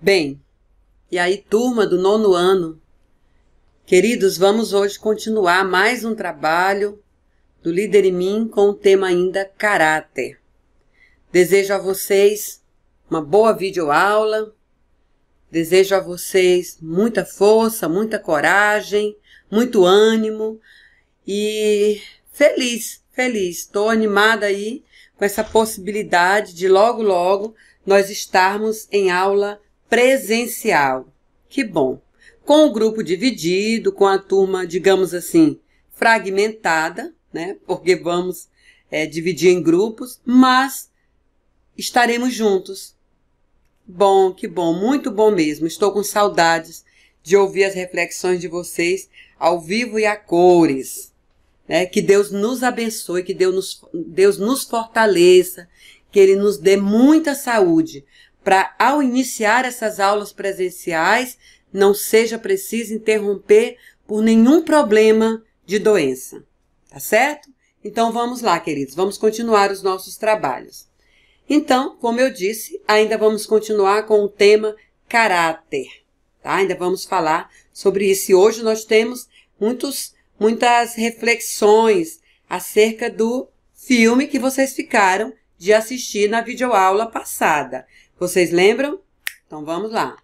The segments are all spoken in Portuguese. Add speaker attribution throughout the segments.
Speaker 1: Bem, e aí, turma do nono ano? Queridos, vamos hoje continuar mais um trabalho do Líder em Mim com o tema ainda caráter. Desejo a vocês uma boa videoaula, desejo a vocês muita força, muita coragem, muito ânimo e feliz, feliz. Estou animada aí com essa possibilidade de logo, logo nós estarmos em aula presencial. Que bom! Com o grupo dividido, com a turma, digamos assim, fragmentada, né? Porque vamos é, dividir em grupos, mas estaremos juntos. Bom, que bom, muito bom mesmo. Estou com saudades de ouvir as reflexões de vocês ao vivo e a cores. Né? Que Deus nos abençoe, que Deus nos, Deus nos fortaleça, que Ele nos dê muita saúde para, ao iniciar essas aulas presenciais, não seja preciso interromper por nenhum problema de doença. Tá certo? Então vamos lá, queridos, vamos continuar os nossos trabalhos. Então, como eu disse, ainda vamos continuar com o tema caráter, tá? Ainda vamos falar sobre isso. E hoje nós temos muitos, muitas reflexões acerca do filme que vocês ficaram de assistir na videoaula passada. Vocês lembram? Então vamos lá.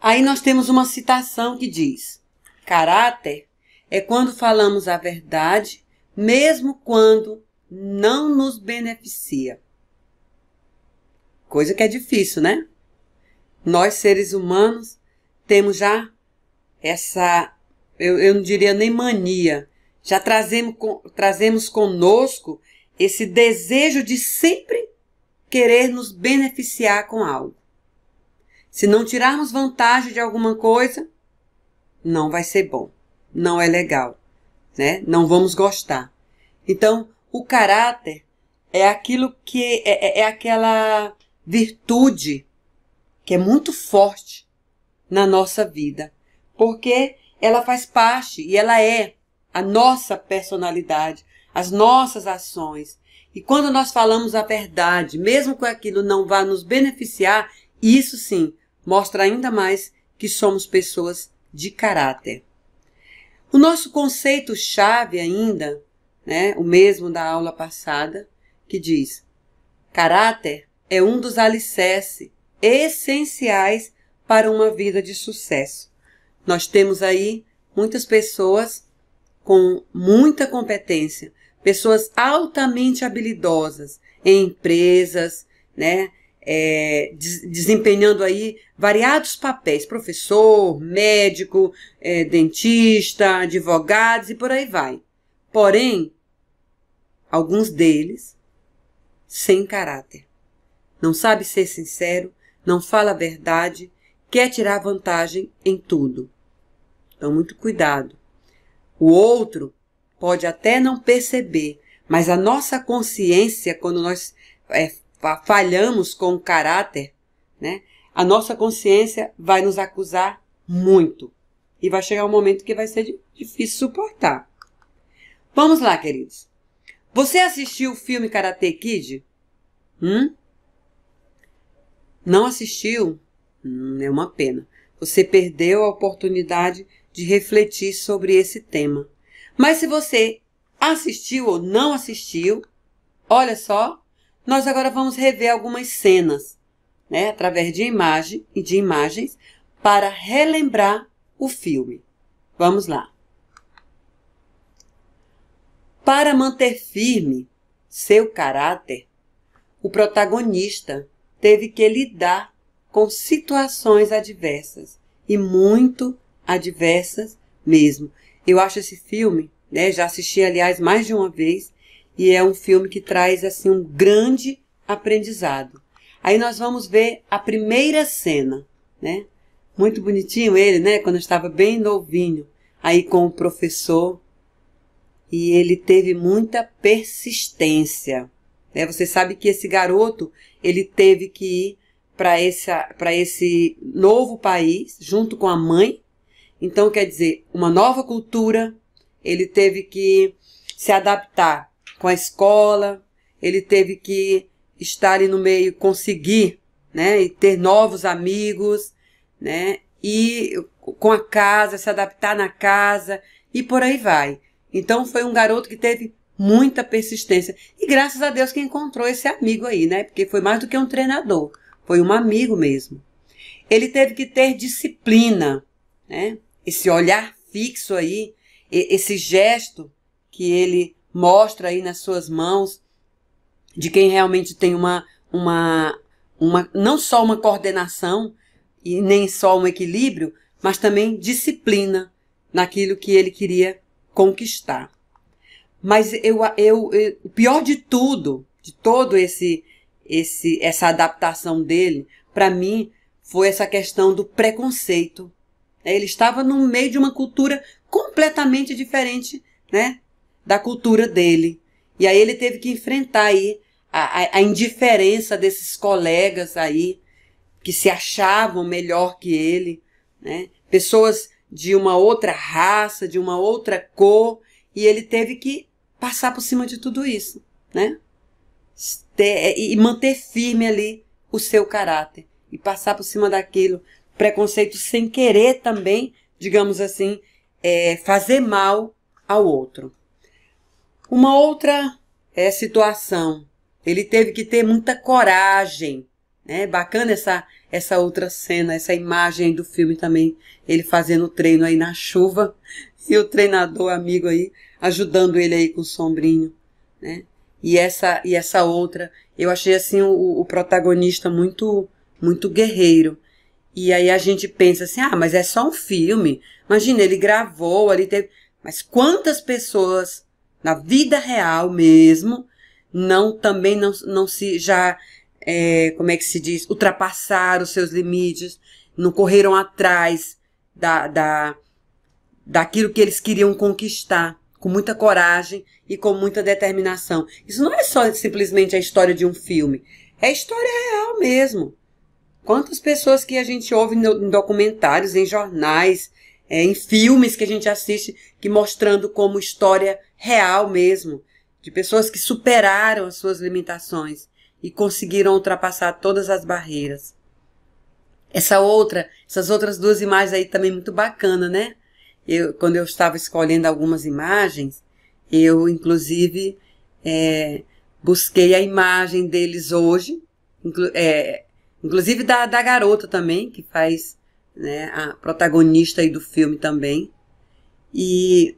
Speaker 1: Aí nós temos uma citação que diz: Caráter é quando falamos a verdade, mesmo quando não nos beneficia. Coisa que é difícil, né? Nós, seres humanos, temos já essa, eu, eu não diria nem mania, já trazemos, trazemos conosco esse desejo de sempre querer nos beneficiar com algo. Se não tirarmos vantagem de alguma coisa, não vai ser bom, não é legal, né? Não vamos gostar. Então, o caráter é aquilo que é, é, é aquela virtude que é muito forte na nossa vida, porque ela faz parte e ela é a nossa personalidade, as nossas ações, e quando nós falamos a verdade, mesmo que aquilo não vá nos beneficiar, isso sim mostra ainda mais que somos pessoas de caráter. O nosso conceito-chave ainda, né, o mesmo da aula passada, que diz: caráter é um dos alicerces essenciais para uma vida de sucesso. Nós temos aí muitas pessoas com muita competência, pessoas altamente habilidosas em empresas, né? É, des desempenhando aí variados papéis, professor, médico, é, dentista, advogados e por aí vai. Porém, alguns deles sem caráter. Não sabe ser sincero, não fala a verdade, quer tirar vantagem em tudo. Então, muito cuidado. O outro pode até não perceber, mas a nossa consciência, quando nós é, falhamos com o caráter, né, a nossa consciência vai nos acusar muito. E vai chegar um momento que vai ser difícil suportar. Vamos lá, queridos. Você assistiu o filme Karate Kid? Hum? Não assistiu? Hum, é uma pena. Você perdeu a oportunidade de refletir sobre esse tema. Mas se você assistiu ou não assistiu, olha só, nós agora vamos rever algumas cenas, né, através de imagem e de imagens para relembrar o filme. Vamos lá. Para manter firme seu caráter, o protagonista teve que lidar com situações adversas e muito adversas mesmo. Eu acho esse filme né? Já assisti, aliás, mais de uma vez, e é um filme que traz assim um grande aprendizado. Aí nós vamos ver a primeira cena, né? Muito bonitinho ele, né? Quando estava bem novinho, aí com o professor. E ele teve muita persistência. Né? Você sabe que esse garoto, ele teve que ir para esse, para esse novo país, junto com a mãe. Então, quer dizer, uma nova cultura, ele teve que se adaptar com a escola, ele teve que estar ali no meio, conseguir, né, e ter novos amigos, né, e com a casa, se adaptar na casa e por aí vai. Então foi um garoto que teve muita persistência e graças a Deus que encontrou esse amigo aí, né, porque foi mais do que um treinador, foi um amigo mesmo. Ele teve que ter disciplina, né, esse olhar fixo aí esse gesto que ele mostra aí nas suas mãos de quem realmente tem uma, uma, uma não só uma coordenação e nem só um equilíbrio, mas também disciplina naquilo que ele queria conquistar. Mas eu, eu, eu o pior de tudo, de todo esse, esse essa adaptação dele, para mim foi essa questão do preconceito. Ele estava no meio de uma cultura completamente diferente, né, da cultura dele. E aí ele teve que enfrentar aí a, a, indiferença desses colegas aí que se achavam melhor que ele, né? Pessoas de uma outra raça, de uma outra cor, e ele teve que passar por cima de tudo isso, né? É, e manter firme ali o seu caráter e passar por cima daquilo preconceito sem querer também, digamos assim, é, fazer mal ao outro. Uma outra é, situação, ele teve que ter muita coragem. Né? Bacana essa, essa outra cena, essa imagem do filme também, ele fazendo treino aí na chuva e o treinador amigo aí ajudando ele aí com o sombrinho. Né? E, essa, e essa outra, eu achei assim o, o protagonista muito, muito guerreiro e aí a gente pensa assim: ah, mas é só um filme. Imagina, ele gravou, ali teve. Mas quantas pessoas na vida real mesmo não também não, não se já é, como é que se diz ultrapassaram os seus limites, não correram atrás da, da daquilo que eles queriam conquistar com muita coragem e com muita determinação. Isso não é só simplesmente a história de um filme, é a história real mesmo. Quantas pessoas que a gente ouve no, em documentários, em jornais, é, em filmes que a gente assiste, que mostrando como história real mesmo, de pessoas que superaram as suas limitações e conseguiram ultrapassar todas as barreiras. Essa outra, essas outras duas imagens aí também muito bacana, né? Eu, quando eu estava escolhendo algumas imagens, eu inclusive é, busquei a imagem deles hoje, é, Inclusive da, da garota também, que faz né, a protagonista aí do filme também. E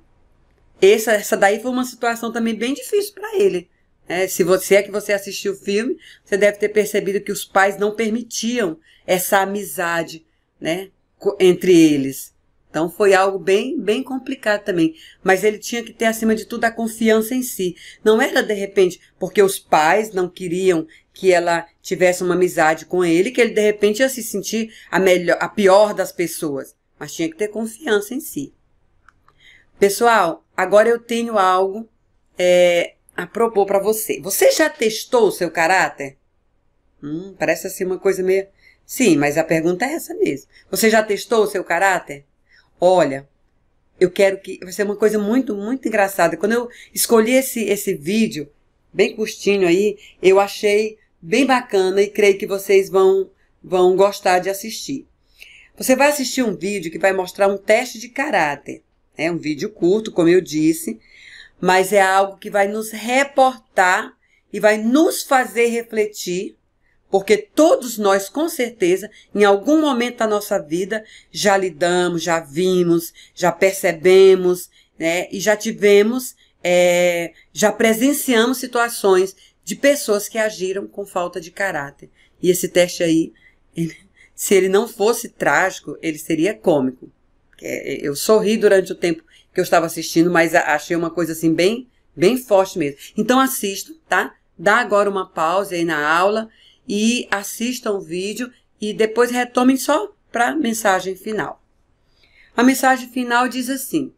Speaker 1: essa, essa daí foi uma situação também bem difícil para ele. né se você é que você assistiu o filme, você deve ter percebido que os pais não permitiam essa amizade né, entre eles. Então foi algo bem, bem complicado também. Mas ele tinha que ter, acima de tudo, a confiança em si. Não era, de repente, porque os pais não queriam que ela tivesse uma amizade com ele, que ele, de repente, ia se sentir a, melhor, a pior das pessoas. Mas tinha que ter confiança em si. Pessoal, agora eu tenho algo é, a propor para você. Você já testou o seu caráter? Hum, parece assim uma coisa meio. Sim, mas a pergunta é essa mesmo. Você já testou o seu caráter? olha, eu quero que. Vai ser uma coisa muito, muito engraçada. Quando eu escolhi esse, esse vídeo, bem curtinho aí, eu achei bem bacana e creio que vocês vão, vão gostar de assistir. Você vai assistir um vídeo que vai mostrar um teste de caráter. É um vídeo curto, como eu disse, mas é algo que vai nos reportar e vai nos fazer refletir porque todos nós, com certeza, em algum momento da nossa vida, já lidamos, já vimos, já percebemos, né? E já tivemos, é, já presenciamos situações de pessoas que agiram com falta de caráter. E esse teste aí, ele, se ele não fosse trágico, ele seria cômico. É, eu sorri durante o tempo que eu estava assistindo, mas achei uma coisa assim bem, bem forte mesmo. Então assisto tá? Dá agora uma pausa aí na aula e assistam o vídeo e depois retomem só para a mensagem final. A mensagem final diz assim: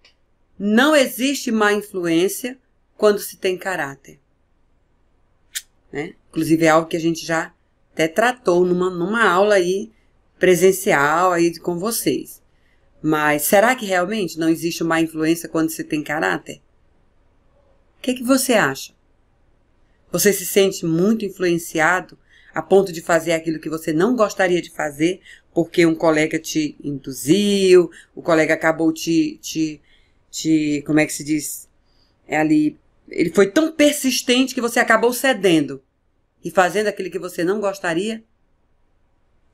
Speaker 1: não existe má influência quando se tem caráter. Né? Inclusive é algo que a gente já até tratou numa, numa aula aí presencial aí com vocês. Mas será que realmente não existe má influência quando se tem caráter? O que, que você acha? Você se sente muito influenciado a ponto de fazer aquilo que você não gostaria de fazer, porque um colega te induziu, o colega acabou te, te, te como é que se diz? É ali, ele foi tão persistente que você acabou cedendo e fazendo aquilo que você não gostaria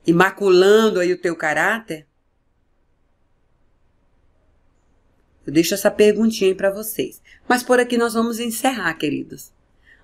Speaker 1: e maculando aí o teu caráter. Eu deixo essa perguntinha para vocês. Mas por aqui nós vamos encerrar, queridos.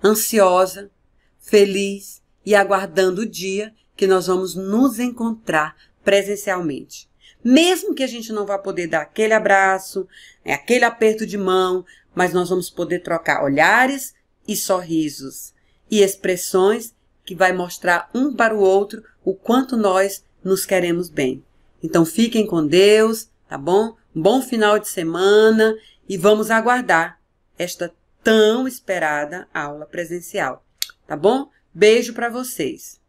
Speaker 1: Ansiosa, feliz, e aguardando o dia que nós vamos nos encontrar presencialmente. Mesmo que a gente não vá poder dar aquele abraço, né, aquele aperto de mão, mas nós vamos poder trocar olhares e sorrisos e expressões que vai mostrar um para o outro o quanto nós nos queremos bem. Então fiquem com Deus, tá bom? Um bom final de semana e vamos aguardar esta tão esperada aula presencial, tá bom? Beijo para vocês.